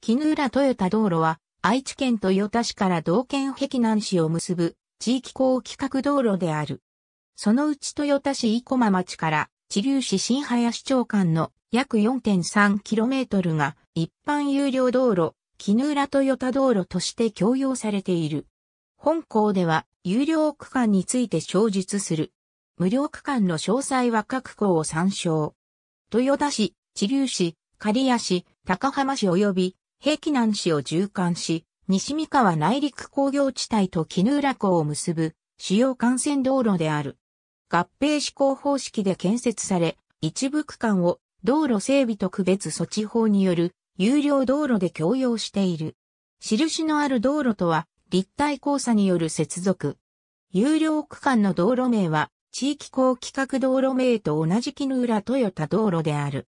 絹浦豊田道路は、愛知県豊田市から道県碧南市を結ぶ地域高規格道路である。そのうち豊田市生駒町から地流市新林町間の約 4.3km が一般有料道路、絹浦豊田道路として供用されている。本校では有料区間について詳述する。無料区間の詳細は各校を参照。豊田市、地流市、刈谷市、高浜市及び平気南市を縦貫し、西三河内陸工業地帯と絹浦港を結ぶ主要幹線道路である。合併施行方式で建設され、一部区間を道路整備特別措置法による有料道路で共用している。印のある道路とは立体交差による接続。有料区間の道路名は地域公規格道路名と同じ絹浦豊田道路である。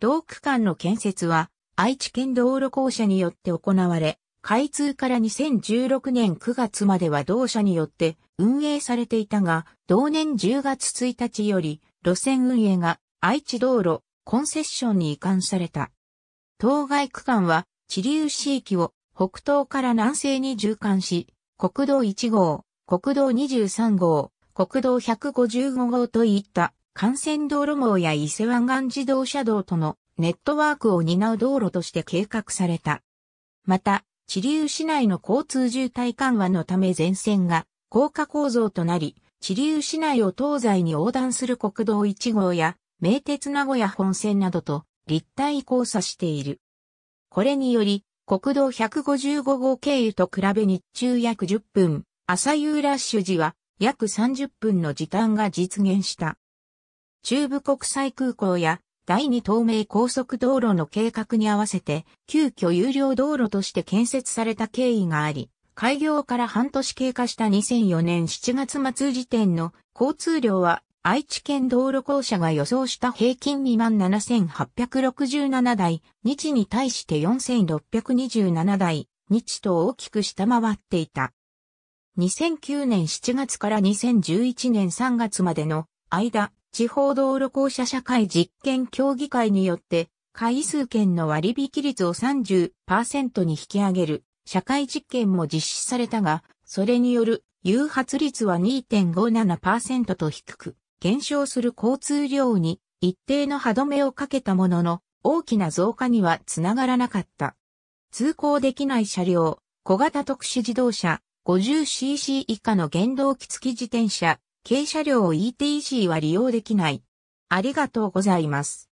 同区間の建設は愛知県道路公社によって行われ、開通から2016年9月までは同社によって運営されていたが、同年10月1日より路線運営が愛知道路コンセッションに移管された。当該区間は地流市域を北東から南西に縦貫し、国道1号、国道23号、国道155号といった幹線道路網や伊勢湾岸自動車道とのネットワークを担う道路として計画された。また、地流市内の交通渋滞緩和のため全線が高架構造となり、地流市内を東西に横断する国道1号や名鉄名古屋本線などと立体交差している。これにより、国道155号経由と比べ日中約10分、朝夕ラッシュ時は約30分の時短が実現した。中部国際空港や第2東名高速道路の計画に合わせて、急遽有料道路として建設された経緯があり、開業から半年経過した2004年7月末時点の交通量は愛知県道路公社が予想した平均27,867台、日に対して4,627台、日と大きく下回っていた。2009年7月から2011年3月までの間、地方道路公社社会実験協議会によって、回数券の割引率を30%に引き上げる社会実験も実施されたが、それによる誘発率は2.57%と低く、減少する交通量に一定の歯止めをかけたものの、大きな増加にはつながらなかった。通行できない車両、小型特殊自動車、50cc 以下の原動機付き自転車、軽車両 ETC は利用できない。ありがとうございます。